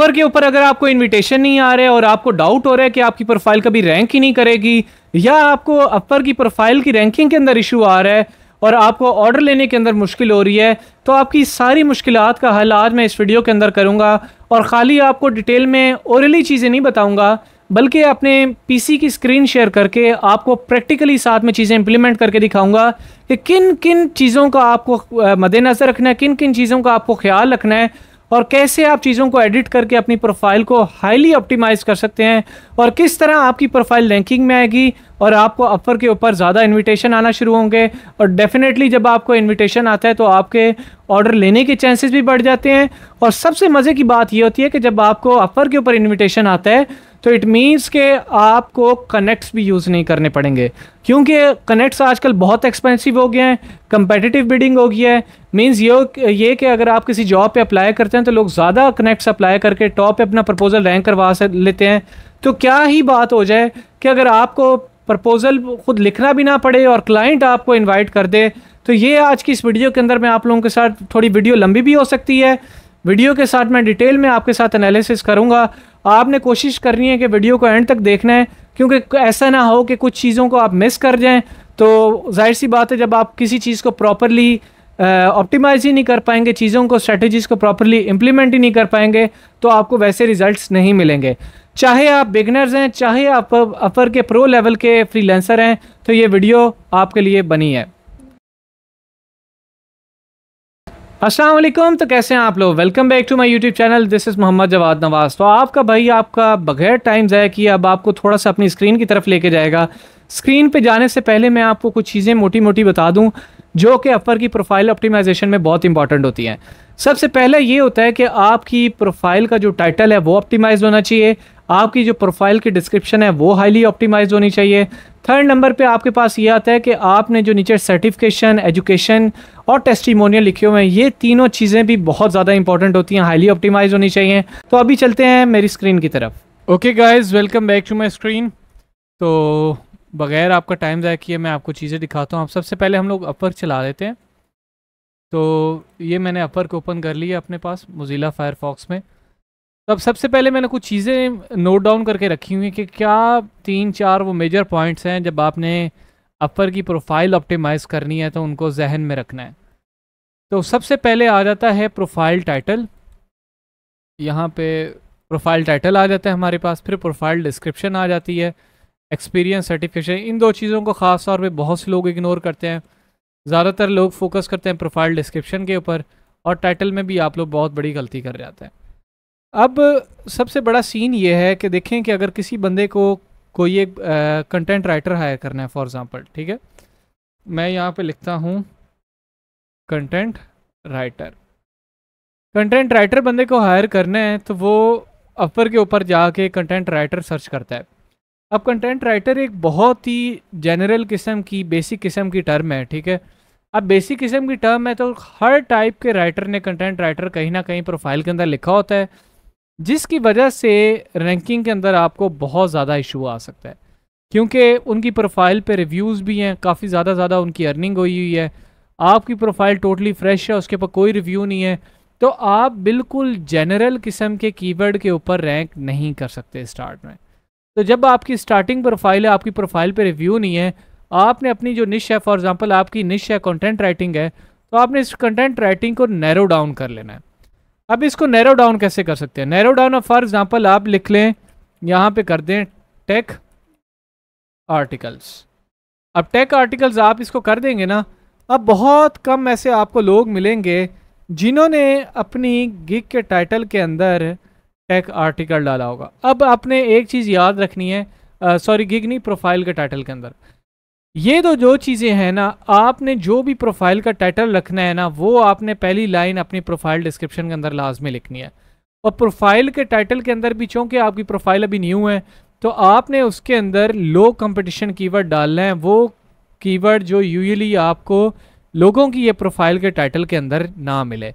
offer के ऊपर अगर आपको इनविटेशन नहीं आ रहे और आपको डाउट हो रहा है कि आपकी प्रोफाइल कभी रैंक ही नहीं करेगी या आपको अपर की प्रोफाइल की रैंकिंग के अंदर इशू आ रहा है और आपको ऑर्डर लेने के अंदर मुश्किल हो रही है तो आपकी सारी मुश्किल का हल आज मैं इस वीडियो के अंदर करूँगा और ख़ाली आपको डिटेल में औरली चीज़ें नहीं बताऊँगा बल्कि अपने पीसी की स्क्रीन शेयर करके आपको प्रैक्टिकली साथ में चीज़ें इंप्लीमेंट करके दिखाऊंगा कि किन किन चीज़ों का आपको मद्देनज़र रखना है किन किन चीज़ों का आपको ख्याल रखना है और कैसे आप चीज़ों को एडिट करके अपनी प्रोफाइल को हाईली ऑप्टिमाइज़ कर सकते हैं और किस तरह आपकी प्रोफाइल रैंकिंग में आएगी और आपको अपर के ऊपर ज़्यादा इनविटेशन आना शुरू होंगे और डेफिनेटली जब आपको इनविटेशन आता है तो आपके ऑर्डर लेने के चांसेस भी बढ़ जाते हैं और सबसे मज़े की बात यह होती है कि जब आपको अपर के ऊपर इन्विटेशन आता है तो इट मीन्स के आपको कनेक्ट्स भी यूज़ नहीं करने पड़ेंगे क्योंकि कनेक्ट्स आजकल बहुत एक्सपेंसिव हो गए हैं कंपेटिटिव बिडिंग हो गई है मीन्स ये ये कि अगर आप किसी जॉब पे अप्लाई करते हैं तो लोग ज़्यादा कनेक्ट्स अप्लाई करके टॉप पे अपना प्रपोज़ल रैंक करवा लेते हैं तो क्या ही बात हो जाए कि अगर आपको प्रपोज़ल खुद लिखना भी ना पड़े और क्लाइंट आपको इन्वाइट कर दे तो ये आज की इस वीडियो के अंदर मैं आप लोगों के साथ थोड़ी वीडियो लंबी भी हो सकती है वीडियो के साथ मैं डिटेल में आपके साथ एनालिसिस करूंगा आपने कोशिश करनी है कि वीडियो को एंड तक देखना है क्योंकि ऐसा ना हो कि कुछ चीज़ों को आप मिस कर जाएं तो जाहिर सी बात है जब आप किसी चीज़ को प्रॉपरली ऑप्टिमाइज ही नहीं कर पाएंगे चीज़ों को स्ट्रेटजीज़ को प्रॉपरली इम्प्लीमेंट ही नहीं कर पाएंगे तो आपको वैसे रिजल्ट्स नहीं मिलेंगे चाहे आप बिगनर्स हैं चाहे आप अपर के प्रो लेवल के फ्रीलेंसर हैं तो ये वीडियो आपके लिए बनी है असलम तो कैसे हैं आप लोग welcome back to my YouTube channel this is Mohammad Jawad Nawaz तो आपका भाई आपका बगैर टाइम ज़ाया किया अब आपको थोड़ा सा अपनी स्क्रीन की तरफ लेके जाएगा स्क्रीन पे जाने से पहले मैं आपको कुछ चीज़ें मोटी मोटी बता दूं जो कि अपर की प्रोफाइल ऑप्टिमाइजेशन में बहुत इंपॉर्टेंट होती है सबसे पहले ये होता है कि आपकी प्रोफाइल का जो टाइटल है वो ऑप्टिमाइज होना चाहिए आपकी जो प्रोफाइल की डिस्क्रिप्शन है वो हाईली ऑप्टिमाइज होनी चाहिए थर्ड नंबर पे आपके पास ये आता है कि आपने जो नीचे सर्टिफिकेशन एजुकेशन और टेस्टिमोनियल लिखे हुए हैं ये तीनों चीज़ें भी बहुत ज़्यादा इंपॉर्टेंट होती हैं हाईली ऑप्टिमाइज होनी चाहिए तो अभी चलते हैं मेरी स्क्रीन की तरफ okay guys welcome back to my screen तो बगैर आपका टाइम ज़ाया किए मैं आपको चीज़ें दिखाता हूँ आप सबसे पहले हम लोग अपर चला लेते हैं तो ये मैंने अपर को ओपन कर लिया अपने पास मोज़िला फायरफॉक्स में तो अब सबसे पहले मैंने कुछ चीज़ें नोट डाउन करके रखी हुई हैं कि क्या तीन चार वो मेजर पॉइंट्स हैं जब आपने अपर की प्रोफाइल ऑप्टिमाइज़ करनी है तो उनको जहन में रखना है तो सबसे पहले आ जाता है प्रोफाइल टाइटल यहाँ पे प्रोफाइल टाइटल आ जाता है हमारे पास फिर प्रोफाइल डिस्क्रिप्शन आ जाती है एक्सपीरियंस सर्टिफिकेशन इन दो चीज़ों को ख़ास तौर पे बहुत से लोग इग्नोर करते हैं ज़्यादातर लोग फोकस करते हैं प्रोफाइल डिस्क्रिप्शन के ऊपर और टाइटल में भी आप लोग बहुत बड़ी गलती कर जाते हैं अब सबसे बड़ा सीन ये है कि देखें कि अगर किसी बंदे को कोई एक कंटेंट राइटर हायर करना है फॉर एग्ज़ाम्पल ठीक है मैं यहाँ पर लिखता हूँ कंटेंट राइटर कंटेंट राइटर बंदे को हायर करना है तो वो अपर के ऊपर जाके कंटेंट राइटर सर्च करता है अब कंटेंट राइटर एक बहुत ही जनरल किस्म की बेसिक किस्म की टर्म है ठीक है अब बेसिक किस्म की टर्म है तो हर टाइप के राइटर ने कंटेंट राइटर कहीं ना कहीं प्रोफाइल के अंदर लिखा होता है जिसकी वजह से रैंकिंग के अंदर आपको बहुत ज़्यादा इशू आ सकता है क्योंकि उनकी प्रोफाइल पे रिव्यूज़ भी हैं काफ़ी ज़्यादा ज़्यादा उनकी अर्निंग हुई हुई है आपकी प्रोफाइल टोटली फ्रेश है उसके ऊपर कोई रिव्यू नहीं है तो आप बिल्कुल जनरल किस्म के कीवर्ड के ऊपर रैंक नहीं कर सकते स्टार्ट में तो जब आपकी स्टार्टिंग प्रोफाइल है आपकी प्रोफाइल पे रिव्यू नहीं है आपने अपनी जो निश है फॉर एग्जांपल आपकी निश है कंटेंट राइटिंग है तो आपने इस कंटेंट राइटिंग को नैरो डाउन कर लेना है अब इसको नैरो डाउन कैसे कर सकते हैं नैरो डाउन फॉर एग्जाम्पल आप लिख लें यहाँ पे कर दें टेक आर्टिकल्स अब टेक आर्टिकल्स आप इसको कर देंगे ना अब बहुत कम ऐसे आपको लोग मिलेंगे जिन्होंने अपनी गिग के टाइटल के अंदर टेक आर्टिकल डाला होगा अब आपने एक चीज़ याद रखनी है सॉरी गिग नहीं प्रोफाइल के टाइटल के अंदर ये तो जो चीज़ें हैं ना आपने जो भी प्रोफाइल का टाइटल रखना है ना वो आपने पहली लाइन अपनी प्रोफाइल डिस्क्रिप्शन के अंदर लाजमी लिखनी है और प्रोफाइल के टाइटल के अंदर भी चूँकि आपकी प्रोफाइल अभी न्यू है तो आपने उसके अंदर लो कंपटीशन कीवर्ड डालना है वो कीवर्ड जो यूजली आपको लोगों की ये प्रोफाइल के टाइटल के अंदर ना मिले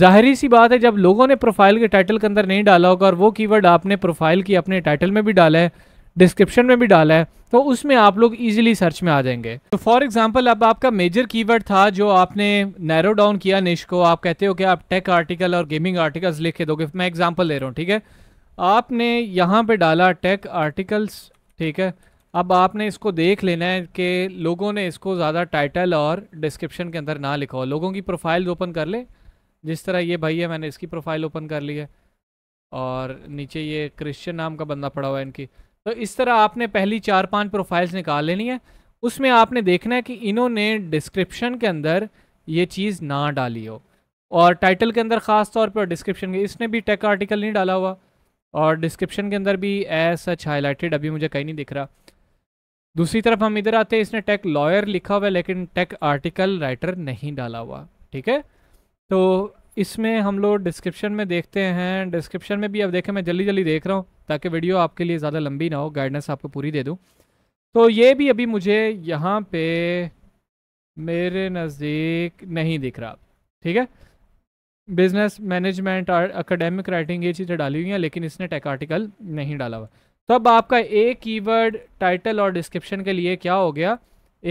जाहिर सी बात है जब लोगों ने प्रोफाइल के टाइटल के अंदर नहीं डाला होगा और वो कीवर्ड आपने प्रोफाइल की अपने टाइटल में भी डाला है डिस्क्रिप्शन में भी डाला है तो उसमें आप लोग इजीली सर्च में आ जाएंगे तो फॉर एग्जांपल अब आपका मेजर कीवर्ड था जो आपने नैरो डाउन किया निश को आप कहते हो कि आप टेक आर्टिकल और गेमिंग आर्टिकल्स लिख के दोगे मैं एग्जांपल ले रहा हूँ ठीक है आपने यहाँ पे डाला टेक आर्टिकल्स ठीक है अब आपने इसको देख लेना है कि लोगों ने इसको ज़्यादा टाइटल और डिस्क्रिप्शन के अंदर ना लिखा हो लोगों की प्रोफाइल ओपन कर ले जिस तरह ये भाई है मैंने इसकी प्रोफाइल ओपन कर ली है और नीचे ये क्रिश्चियन नाम का बंदा पड़ा हुआ है इनकी तो इस तरह आपने पहली चार पांच प्रोफाइल्स निकाल लेनी है उसमें आपने देखना है कि इन्होंने डिस्क्रिप्शन के अंदर ये चीज़ ना डाली हो और टाइटल के अंदर ख़ास तौर पर डिस्क्रिप्शन के इसने भी टेक आर्टिकल नहीं डाला हुआ और डिस्क्रिप्शन के अंदर भी ए सच हाईलाइटेड अभी मुझे कहीं नहीं दिख रहा दूसरी तरफ हम इधर आते हैं इसने टेक लॉयर लिखा हुआ है लेकिन टेक आर्टिकल राइटर नहीं डाला हुआ ठीक है तो इसमें हम लोग डिस्क्रिप्शन में देखते हैं डिस्क्रिप्शन में भी अब देखें मैं जल्दी जल्दी देख रहा हूँ ताकि वीडियो आपके लिए ज़्यादा लंबी ना हो गाइडेंस आपको पूरी दे दूँ तो ये भी अभी मुझे यहाँ पे मेरे नज़दीक नहीं दिख रहा ठीक है बिजनेस मैनेजमेंट और अकेडेमिक राइटिंग ये चीज़ें डाली हुई हैं लेकिन इसने टेक आर्टिकल नहीं डाला हुआ तो अब आपका एक कीवर्ड टाइटल और डिस्क्रिप्शन के लिए क्या हो गया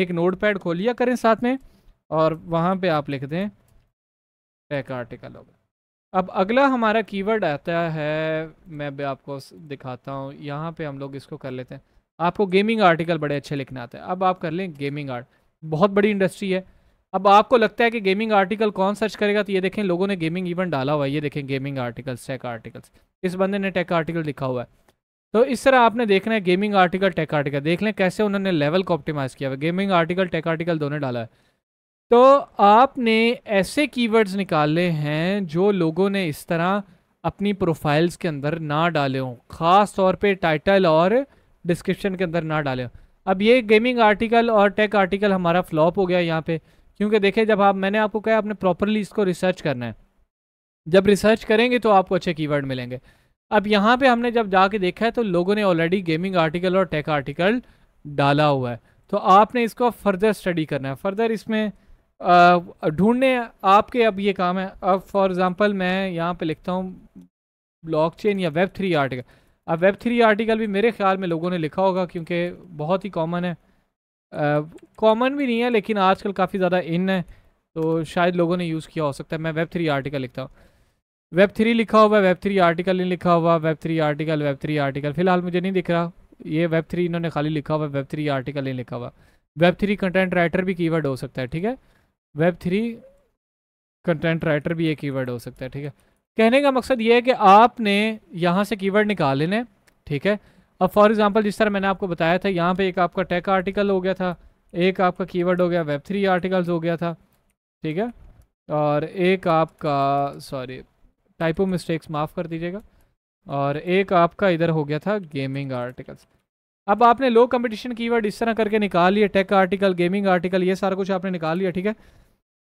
एक नोट पैड खोलिया करें साथ में और वहाँ पे आप लिख दें पैक आर्टिकल हो गया अब अगला हमारा कीवर्ड आता है मैं भी आपको दिखाता हूँ यहाँ पे हम लोग इसको कर लेते हैं आपको गेमिंग आर्टिकल बड़े अच्छे लिखने आते हैं अब आप कर लें गेमिंग आर्ट बहुत बड़ी इंडस्ट्री है अब आपको लगता है कि गेमिंग आर्टिकल कौन सर्च करेगा तो ये देखें लोगों ने गेमिंग इवेंट डाला हुआ है ये देखें गेमिंग आर्टिकल्स टेक आर्टिकल्स इस बंदे ने टेक आर्टिकल लिखा हुआ है तो इस तरह आपने देखना है गेमिंग आर्टिकल टेक आर्टिकल देख लें कैसे उन्होंने लेवल को ऑप्टिमाइज़ किया हुआ गेमिंग आर्टिकल टेक आर्टिकल दोनों डाला है तो आपने ऐसे कीवर्ड्स निकाले हैं जो लोगों ने इस तरह अपनी प्रोफाइल्स के अंदर ना डाले हों ख़ास तौर पे टाइटल और डिस्क्रिप्शन के अंदर ना डाले हों अब ये गेमिंग आर्टिकल और टेक आर्टिकल हमारा फ्लॉप हो गया यहाँ पे क्योंकि देखें जब आप मैंने आपको कहा आपने प्रॉपरली इसको रिसर्च करना है जब रिसर्च करेंगे तो आपको अच्छे कीवर्ड मिलेंगे अब यहाँ पर हमने जब जाके देखा है तो लोगों ने ऑलरेडी गेमिंग आर्टिकल और टेक आर्टिकल डाला हुआ है तो आपने इसको फर्दर स्टडी करना है फर्दर इसमें ढूंढने आपके अब ये काम है अब फॉर एग्जांपल मैं यहाँ पे लिखता हूँ ब्लॉकचेन या वेब थ्री आर्टिकल अब वेब थ्री आर्टिकल भी मेरे ख्याल में लोगों ने लिखा होगा क्योंकि बहुत ही कॉमन है कॉमन भी नहीं है लेकिन आजकल काफ़ी ज़्यादा इन है तो शायद लोगों ने यूज़ किया हो सकता है मैं वेब थ्री आर्टिकल लिखता हूँ वेब थ्री लिखा हुआ वेब थ्री आर्टिकल नहीं लिखा हुआ web three article web three article फ़िलहाल मुझे नहीं दिख रहा ये वेब थ्री इन्होंने खाली लिखा हुआ वेब थ्री आर्टिकल नहीं लिखा हुआ वेब थ्री कंटेंट राइटर भी कीवर्ड हो सकता है ठीक है वेब थ्री कंटेंट राइटर भी ये कीवर्ड हो सकता है ठीक है कहने का मकसद ये है कि आपने यहाँ से कीवर्ड निकाल लेने ठीक है अब फॉर एग्जांपल जिस तरह मैंने आपको बताया था यहाँ पे एक आपका टेक आर्टिकल हो गया था एक आपका कीवर्ड हो गया वेब थ्री आर्टिकल्स हो गया था ठीक है और एक आपका सॉरी टाइपो मिस्टेक्स माफ़ कर दीजिएगा और एक आपका इधर हो गया था गेमिंग आर्टिकल्स अब आपने लो कंपटीशन कीवर्ड इस तरह करके निकाल लिए टेक आर्टिकल गेमिंग आर्टिकल ये सारा कुछ आपने निकाल लिया ठीक है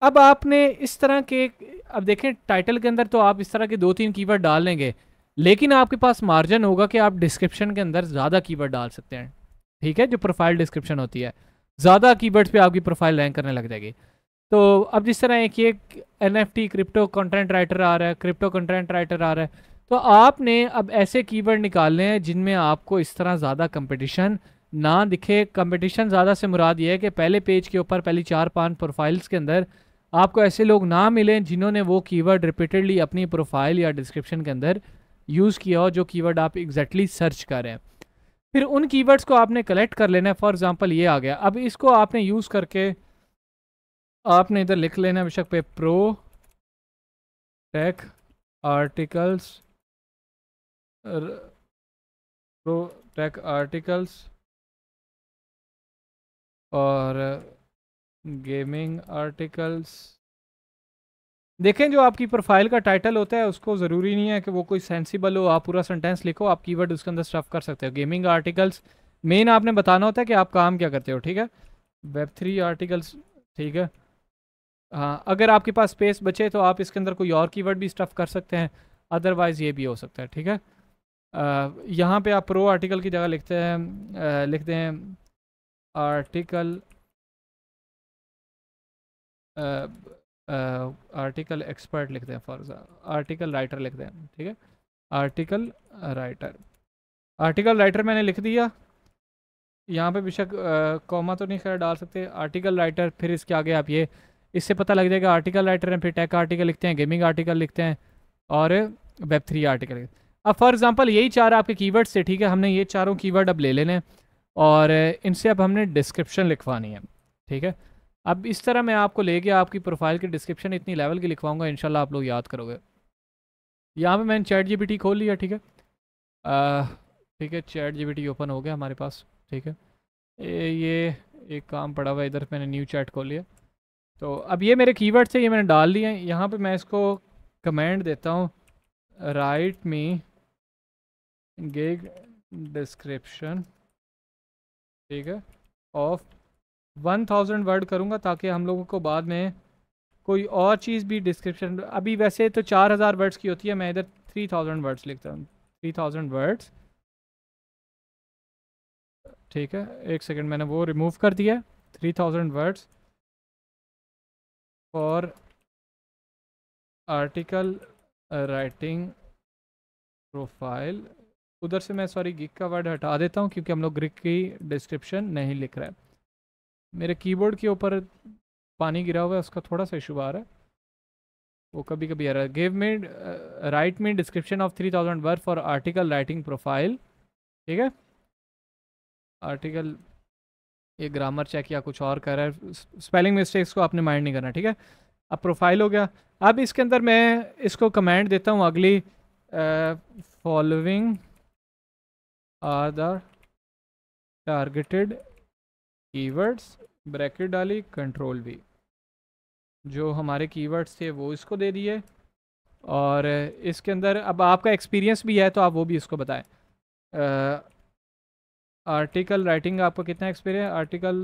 अब आपने इस तरह के अब देखें टाइटल के अंदर तो आप इस तरह के दो तीन कीवर्ड डाल लेंगे लेकिन आपके पास मार्जिन होगा कि आप डिस्क्रिप्शन के अंदर ज़्यादा कीवर्ड डाल सकते हैं ठीक है जो प्रोफाइल डिस्क्रिप्शन होती है ज़्यादा कीवर्ड्स पे आपकी प्रोफाइल रैंक करने लग जाएगी तो अब जिस तरह एक ये N F T crypto content writer आ रहा है क्रिप्टो कंटेंट राइटर आ रहा है तो आपने अब ऐसे कीवर्ड निकालने हैं जिनमें आपको इस तरह ज़्यादा कंपटीशन ना दिखे कंपटीशन ज़्यादा से मुराद ये है कि पहले पेज के ऊपर पहली चार पाँच प्रोफाइल्स के अंदर आपको ऐसे लोग ना मिलें जिन्होंने वो कीवर्ड रिपीटेडली अपनी प्रोफाइल या डिस्क्रिप्शन के अंदर यूज़ किया हो जो कीवर्ड आप एग्जैक्टली सर्च कर रहे हैं फिर उन कीवर्ड्स को आपने कलेक्ट कर लेना है फॉर एग्जांपल ये आ गया अब इसको आपने यूज़ करके आपने इधर लिख लेना है बेशक पे pro tech articles pro tech articles और गेमिंग आर्टिकल्स देखें जो आपकी प्रोफाइल का टाइटल होता है उसको ज़रूरी नहीं है कि वो कोई सेंसिबल हो आप पूरा सेंटेंस लिखो आप कीवर्ड उसके अंदर स्टफ कर सकते हो गेमिंग आर्टिकल्स मेन आपने बताना होता है कि आप काम क्या करते हो ठीक है वेब थ्री आर्टिकल्स ठीक है हाँ अगर आपके पास स्पेस बचे तो आप इसके अंदर कोई और कीवर्ड भी स्टफ़ कर सकते हैं अदरवाइज़ ये भी हो सकता है ठीक है यहाँ पर आप प्रो आर्टिकल की जगह लिखते हैं लिखते हैं आर्टिकल आर्टिकल एक्सपर्ट लिख दें फॉर आर्टिकल राइटर लिख दें ठीक है आर्टिकल राइटर आर्टिकल राइटर मैंने लिख दिया यहाँ पे बेशक कॉमा तो नहीं खैर डाल सकते आर्टिकल राइटर फिर इसके आगे आप ये इससे पता लग जाएगा आर्टिकल राइटर हैं फिर टेक आर्टिकल लिखते हैं गेमिंग आर्टिकल लिखते हैं और वेब थ्री आर्टिकल लिखते हैं अब फॉर एग्जांपल यही चार आपके कीवर्ड्स से ठीक है हमने ये चारों कीवर्ड अब ले लेने और इनसे अब हमने डिस्क्रिप्शन लिखवानी है ठीक है अब इस तरह मैं आपको ले गया आपकी प्रोफाइल की डिस्क्रिप्शन इतनी लेवल की लिखवाऊंगा इनशाला आप लोग याद करोगे यहाँ पे मैंने चैट जीबीटी खोल लिया ठीक है ठीक है चैट जीबीटी ओपन हो गया हमारे पास ठीक है ए, ये एक काम पड़ा हुआ इधर मैंने न्यू चैट खोल लिया तो अब ये मेरे की वर्ड ये मैंने डाल लिए यहाँ पर मैं इसको कमेंट देता हूँ राइट मी गिग डिस्क्रिप्शन ठीक है ऑफ वन थाउजेंड वर्ड करूँगा ताकि हम लोगों को बाद में कोई और चीज़ भी डिस्क्रिप्शन अभी वैसे तो चार हज़ार वर्ड्स की होती है मैं इधर थ्री थाउजेंड वर्ड्स लिखता हूँ थ्री थाउजेंड वर्ड्स ठीक है एक सेकेंड मैंने वो रिमूव कर दिया थ्री थाउजेंड वर्ड्स और आर्टिकल राइटिंग प्रोफाइल उधर से मैं सॉरी गिक का वर्ड हटा देता हूँ क्योंकि हम लोग ग्रिक की डिस्क्रिप्शन नहीं लिख रहे हैं मेरे कीबोर्ड के ऊपर पानी गिरा हुआ है उसका थोड़ा सा इशू आ रहा है वो कभी कभी आ रहा है gave me write me description of three thousand word for article writing profile ठीक है आर्टिकल ये ग्रामर चेक या कुछ और कर रहा है स्पेलिंग मिस्टेक्स को आपने माइंड नहीं करना ठीक है अब प्रोफाइल हो गया अब इसके अंदर मैं इसको कमेंट देता हूँ अगली following are the targeted keywords bracket डाली कंट्रोल भी जो हमारे कीवर्ड्स थे वो इसको दे दिए और इसके अंदर अब आपका एक्सपीरियंस भी है तो आप वो भी इसको बताएं आर्टिकल राइटिंग आपका कितना एक्सपीरियंस आर्टिकल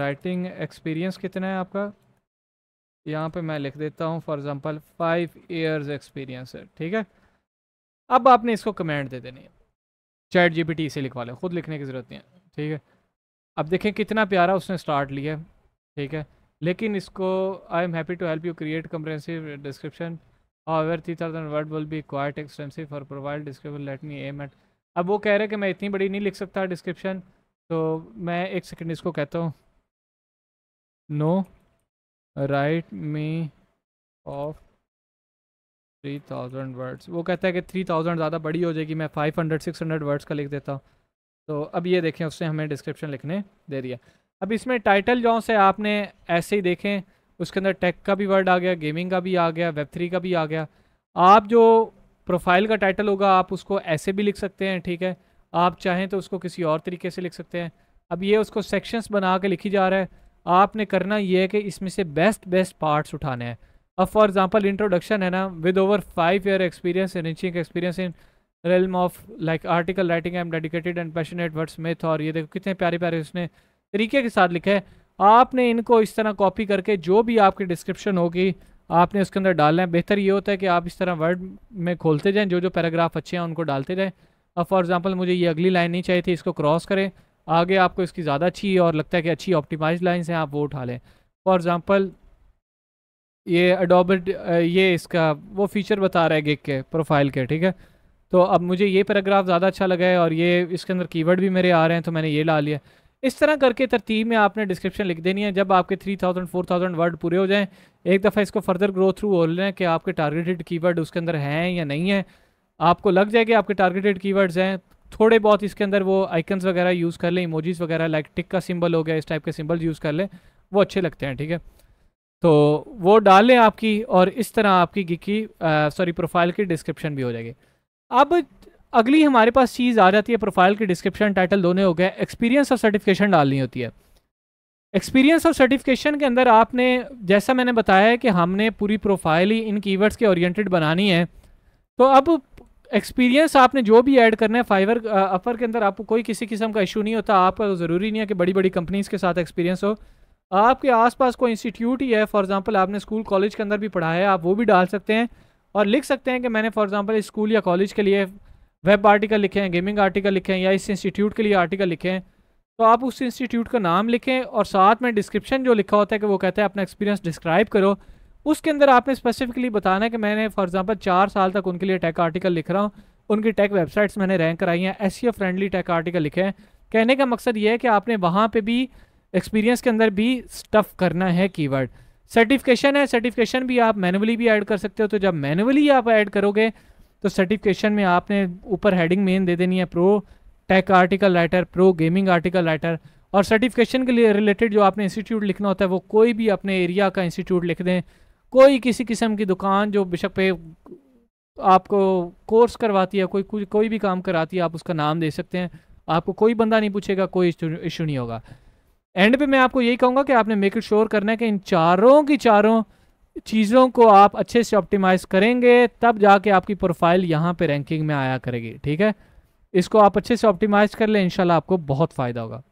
राइटिंग एक्सपीरियंस कितना है आपका यहाँ पे मैं लिख देता हूँ for example five years experience है ठीक है अब आपने इसको कमेंट दे देनी है चैट जी से लिखवा लें खुद लिखने की ज़रूरत नहीं है ठीक है अब देखें कितना प्यारा उसने स्टार्ट लिया ठीक है लेकिन इसको I am happy to help you create comprehensive description however three thousand word will be quite extensive for provide description let me aim at अब वो कह रहे हैं कि मैं इतनी बड़ी नहीं लिख सकता डिस्क्रिप्शन तो मैं एक सेकेंड इसको कहता हूँ no write me of three thousand words वो कहता है कि थ्री थाउजेंड ज़्यादा बड़ी हो जाएगी मैं five hundred six hundred words का लिख देता हूँ तो अब ये देखें उससे हमें डिस्क्रिप्शन लिखने दे दिया अब इसमें टाइटल जो से आपने ऐसे ही देखें उसके अंदर टेक का भी वर्ड आ गया गेमिंग का भी आ गया वेब थ्री का भी आ गया आप जो प्रोफाइल का टाइटल होगा आप उसको ऐसे भी लिख सकते हैं ठीक है आप चाहें तो उसको किसी और तरीके से लिख सकते हैं अब ये उसको सेक्शंस बना के लिखी जा रहा है आपने करना ये है कि इसमें से बेस्ट बेस्ट पार्ट्स उठाने हैं अब फॉर एग्जांपल इंट्रोडक्शन है ना with over five year experience in reaching experience in realm of like article writing I am dedicated and passionate wordsmith और ये देखो कितने प्यारे प्यारे उसने तरीके के साथ लिखा है आपने इनको इस तरह कॉपी करके जो भी आपकी डिस्क्रिप्शन होगी आपने उसके अंदर डालना है बेहतर ये होता है कि आप इस तरह वर्ड में खोलते जाएं जो जो पैराग्राफ अच्छे हैं उनको डालते जाएं अब फॉर एग्ज़ाम्पल मुझे ये अगली लाइन नहीं चाहिए थी इसको क्रॉस करें आगे आपको इसकी ज़्यादा अच्छी और लगता है कि अच्छी ऑप्टिमाइज लाइन्स हैं आप वो उठा लें फॉर एग्ज़ाम्पल ये अडोबेड ये इसका वो फीचर बता रहा है गेक के प्रोफाइल के ठीक है तो अब मुझे ये पैराग्राफ ज़्यादा अच्छा लगा है और ये इसके अंदर कीवर्ड भी मेरे आ रहे हैं तो मैंने ये ला लिया इस तरह करके तरतीब में आपने डिस्क्रिप्शन लिख देनी है जब आपके three thousand four thousand word पूरे हो जाएँ एक दफ़ा इसको फर्दर ग्रो थ्रू हो लें कि आपके टारगेटेड कीवर्ड उसके अंदर हैं या नहीं है आपको लग जाए कि आपके टारगेटेड कीवर्ड्स हैं थोड़े बहुत इसके अंदर वो आइकन्स वगैरह यूज़ कर लें इमोजीज़ वगैरह लाइक टिक का सिम्बल हो गया इस टाइप के सिंबल यूज़ कर लें वो अच्छे लगते हैं ठीक है तो वो डाल लें आपकी और इस तरह आपकी गिकी सॉरी प्रोफाइल की डिस्क्रिप्शन भी हो जाएगी अब अगली हमारे पास चीज़ आ जाती है प्रोफाइल की डिस्क्रिप्शन टाइटल दोनों हो गए एक्सपीरियंस और सर्टिफिकेशन डालनी होती है एक्सपीरियंस और सर्टिफिकेशन के अंदर आपने जैसा मैंने बताया है कि हमने पूरी प्रोफाइल ही इन कीवर्ड्स के ओरिएंटेड बनानी है तो अब एक्सपीरियंस आपने जो भी ऐड करना है फाइवर अपर uh, के अंदर आपको कोई किसी किस्म का इशू नहीं होता आपका ज़रूरी नहीं है कि बड़ी बड़ी कंपनीज़ के साथ एक्सपीरियंस हो आपके आसपास कोई इंस्टीट्यूट ही है फॉर एग्जांपल आपने स्कूल कॉलेज के अंदर भी पढ़ाया है आप वो भी डाल सकते हैं और लिख सकते हैं कि मैंने फॉर एग्जांपल स्कूल या कॉलेज के लिए वेब आर्टिकल लिखे हैं गेमिंग आर्टिकल लिखे हैं या इस इंस्टीट्यूट के लिए आर्टिकल लिखे हैं तो आप उस इंस्टीट्यूट का नाम लिखें और साथ में डिस्क्रिप्शन जो लिखा होता है कि वो कहता है अपना एक्सपीरियंस डिस्क्राइब करो उसके अंदर आपने स्पेसिफिकली बताना है कि मैंने फॉर एग्जाम्पल चार साल तक उनके लिए टेक आर्टिकल लिख रहा हूँ उनकी टेक वेबसाइट्स मैंने रैंक कराई हैं एस फ्रेंडली टेक आर्टिकल लिखे हैं कहने का मकसद ये है कि आपने वहाँ पर भी एक्सपीरियंस के अंदर भी स्टफ़ करना है कीवर्ड सर्टिफिकेशन है सर्टिफिकेशन भी आप मैनुअली भी ऐड कर सकते हो तो जब मैनुअली आप ऐड करोगे तो सर्टिफिकेशन में आपने ऊपर हेडिंग मेन दे देनी है pro tech article writer pro gaming article writer और सर्टिफिकेशन के लिए रिलेटेड जो आपने इंस्टीट्यूट लिखना होता है वो कोई भी अपने एरिया का इंस्टीट्यूट लिख दें कोई किसी किस्म की दुकान जो बेशक पे आपको कोर्स करवाती है कोई कोई कोई भी काम कराती है आप उसका नाम दे सकते हैं आपको कोई बंदा नहीं पूछेगा कोई इशू नहीं होगा एंड पे मैं आपको यही कहूँगा कि आपने मेक श्योर करना है कि इन चारों की चारों चीज़ों को आप अच्छे से ऑप्टिमाइज करेंगे तब जाके आपकी प्रोफाइल यहाँ पे रैंकिंग में आया करेगी ठीक है इसको आप अच्छे से ऑप्टिमाइज कर लें इनशाला आपको बहुत फ़ायदा होगा